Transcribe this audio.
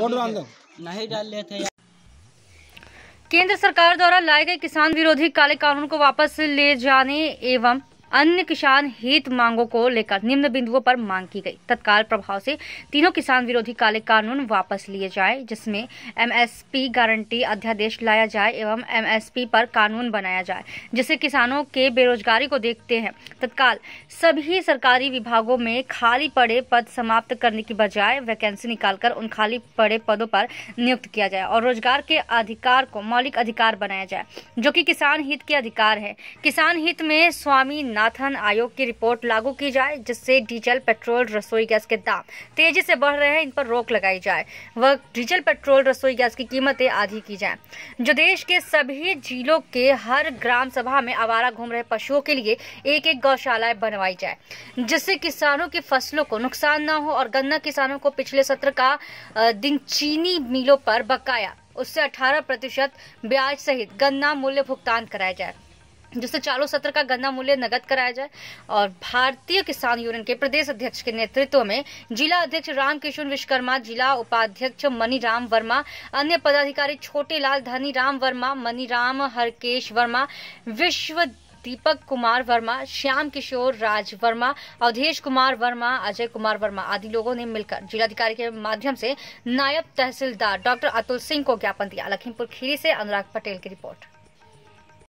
नहीं डाल लेते केंद्र सरकार द्वारा लाए गए किसान विरोधी काले कानून को वापस ले जाने एवं अन्य किसान हित मांगों को लेकर निम्न बिंदुओं पर मांग की गई तत्काल प्रभाव से तीनों किसान विरोधी काले कानून वापस लिए जाए जिसमें एमएसपी गारंटी अध्यादेश लाया जाए एवं एमएसपी पर कानून बनाया जाए जिससे किसानों के बेरोजगारी को देखते हैं तत्काल सभी सरकारी विभागों में खाली पड़े पद समाप्त करने की बजाय वैकेंसी निकालकर उन खाली पड़े पदों पर नियुक्त किया जाए और रोजगार के अधिकार को मौलिक अधिकार बनाया जाए जो कि किसान हित के अधिकार है किसान हित में स्वामी सनातन आयोग की रिपोर्ट लागू की जाए जिससे डीजल पेट्रोल रसोई गैस के दाम तेजी से बढ़ रहे हैं इन पर रोक लगाई जाए व डीजल पेट्रोल रसोई गैस की कीमतें आधी की जाए जो देश के सभी जिलों के हर ग्राम सभा में आवारा घूम रहे पशुओं के लिए एक एक गौशालाएं बनवाई जाए जिससे किसानों की फसलों को नुकसान न हो और गन्ना किसानों को पिछले सत्र का दिन चीनी मिलों पर बकाया उससे 18 प्रतिशत ब्याज सहित गन्ना मूल्य भुगतान कराया जाए जिससे चालू सत्र का गन्ना मूल्य नगद कराया जाए और भारतीय किसान यूनियन के प्रदेश अध्यक्ष के नेतृत्व में जिला अध्यक्ष रामकिशोर विश्वकर्मा जिला उपाध्यक्ष मनीराम वर्मा अन्य पदाधिकारी छोटे लाल धनी राम वर्मा मनीराम हरकेश वर्मा विश्व दीपक कुमार वर्मा श्याम किशोर राज वर्मा अवधेश कुमार वर्मा अजय कुमार वर्मा आदि लोगों ने मिलकर जिलाधिकारी के माध्यम से नायब तहसीलदार डॉक्टर अतुल सिंह को ज्ञापन दिया लखीमपुर खीरी से अनुराग पटेल की रिपोर्ट